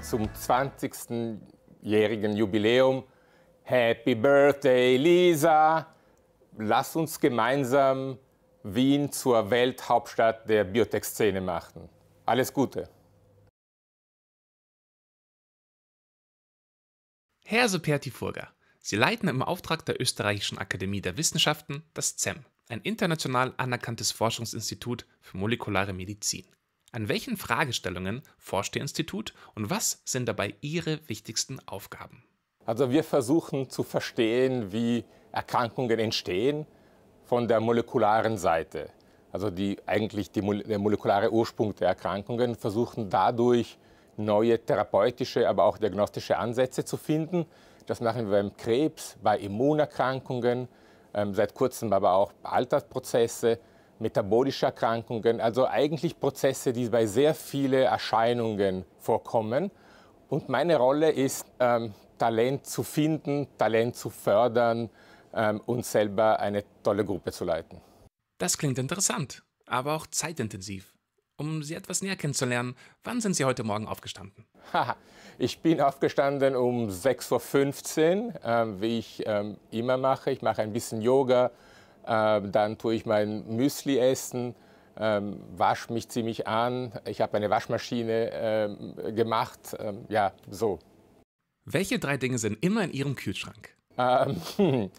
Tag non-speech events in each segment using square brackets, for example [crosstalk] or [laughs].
zum 20-jährigen Jubiläum. Happy Birthday, Lisa! Lass uns gemeinsam Wien zur Welthauptstadt der Biotech-Szene machen. Alles Gute! Herr Herse Furger, Sie leiten im Auftrag der Österreichischen Akademie der Wissenschaften das ZEM, ein international anerkanntes Forschungsinstitut für molekulare Medizin. An welchen Fragestellungen forscht Ihr Institut und was sind dabei Ihre wichtigsten Aufgaben? Also wir versuchen zu verstehen, wie Erkrankungen entstehen von der molekularen Seite. Also die, eigentlich die, der molekulare Ursprung der Erkrankungen versuchen dadurch neue therapeutische, aber auch diagnostische Ansätze zu finden. Das machen wir beim Krebs, bei Immunerkrankungen, ähm, seit kurzem aber auch bei Altersprozesse metabolische Erkrankungen, also eigentlich Prozesse, die bei sehr vielen Erscheinungen vorkommen. Und meine Rolle ist, ähm, Talent zu finden, Talent zu fördern ähm, und selber eine tolle Gruppe zu leiten. Das klingt interessant, aber auch zeitintensiv. Um Sie etwas näher kennenzulernen, wann sind Sie heute Morgen aufgestanden? ich bin aufgestanden um 6.15 Uhr, ähm, wie ich ähm, immer mache. Ich mache ein bisschen Yoga, ähm, dann tue ich mein Müsli essen, ähm, wasche mich ziemlich an. Ich habe eine Waschmaschine ähm, gemacht. Ähm, ja, so. Welche drei Dinge sind immer in Ihrem Kühlschrank? Ähm, [laughs]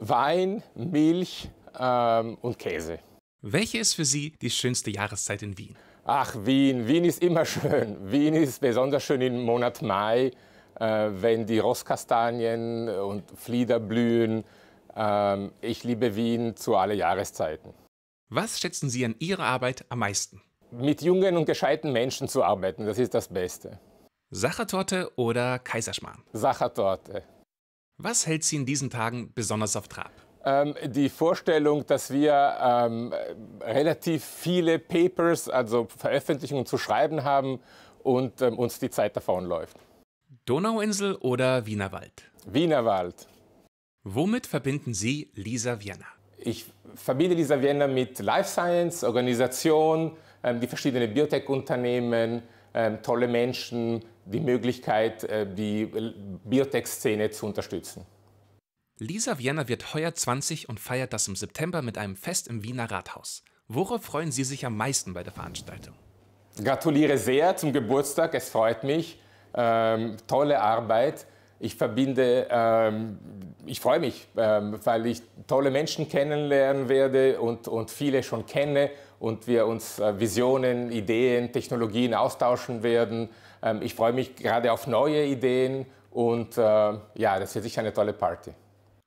Wein, Milch ähm, und Käse. Welche ist für Sie die schönste Jahreszeit in Wien? Ach, Wien. Wien ist immer schön. Wien ist besonders schön im Monat Mai, äh, wenn die Rosskastanien und Flieder blühen. Ähm, ich liebe Wien zu alle Jahreszeiten. Was schätzen Sie an Ihrer Arbeit am meisten? Mit jungen und gescheiten Menschen zu arbeiten, das ist das Beste. Sachertorte oder Kaiserschmarrn? Sachertorte. Was hält Sie in diesen Tagen besonders auf Trab? Ähm, die Vorstellung, dass wir ähm, relativ viele Papers, also Veröffentlichungen zu schreiben haben und ähm, uns die Zeit davon läuft. Donauinsel oder Wienerwald? Wienerwald. Womit verbinden Sie Lisa Vienna? Ich verbinde Lisa Vienna mit Life Science, Organisation, ähm, die verschiedenen Biotech-Unternehmen, ähm, tolle Menschen, die Möglichkeit, äh, die Biotech-Szene zu unterstützen. Lisa Vienna wird heuer 20 und feiert das im September mit einem Fest im Wiener Rathaus. Worauf freuen Sie sich am meisten bei der Veranstaltung? Gratuliere sehr zum Geburtstag, es freut mich. Ähm, tolle Arbeit. Ich verbinde, ähm, ich freue mich, ähm, weil ich tolle Menschen kennenlernen werde und, und viele schon kenne und wir uns äh, Visionen, Ideen, Technologien austauschen werden. Ähm, ich freue mich gerade auf neue Ideen und äh, ja, das wird sicher eine tolle Party.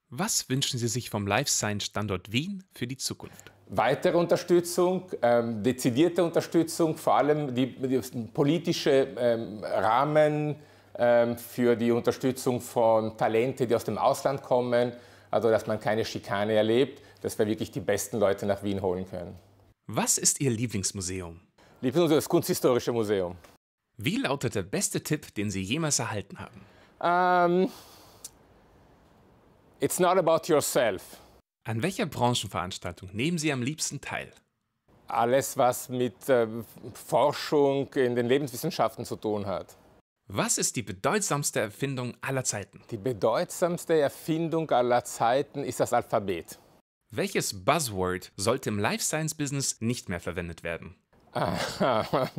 Was wünschen Sie sich vom Life Science Standort Wien für die Zukunft? weitere Unterstützung, ähm, dezidierte Unterstützung, vor allem die, die politische ähm, Rahmen, ähm, für die Unterstützung von Talente, die aus dem Ausland kommen, also dass man keine Schikane erlebt, dass wir wirklich die besten Leute nach Wien holen können. Was ist Ihr Lieblingsmuseum? Lieblingsmuseum ist das Kunsthistorische Museum. Wie lautet der beste Tipp, den Sie jemals erhalten haben? Um, ähm, it's not about yourself. An welcher Branchenveranstaltung nehmen Sie am liebsten teil? Alles, was mit äh, Forschung in den Lebenswissenschaften zu tun hat. Was ist die bedeutsamste Erfindung aller Zeiten? Die bedeutsamste Erfindung aller Zeiten ist das Alphabet. Welches Buzzword sollte im Life Science Business nicht mehr verwendet werden?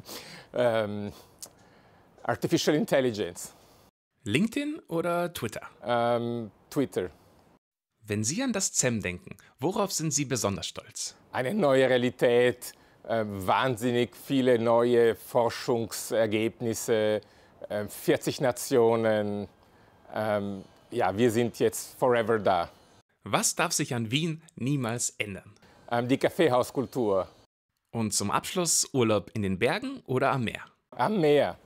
[laughs] ähm, Artificial Intelligence. LinkedIn oder Twitter? Ähm, Twitter. Wenn Sie an das ZEM denken, worauf sind Sie besonders stolz? Eine neue Realität, äh, wahnsinnig viele neue Forschungsergebnisse, 40 ähm, Nationen. Ähm, ja, wir sind jetzt forever da. Was darf sich an Wien niemals ändern? Ähm, die Kaffeehauskultur. Und zum Abschluss Urlaub in den Bergen oder am Meer? Am Meer.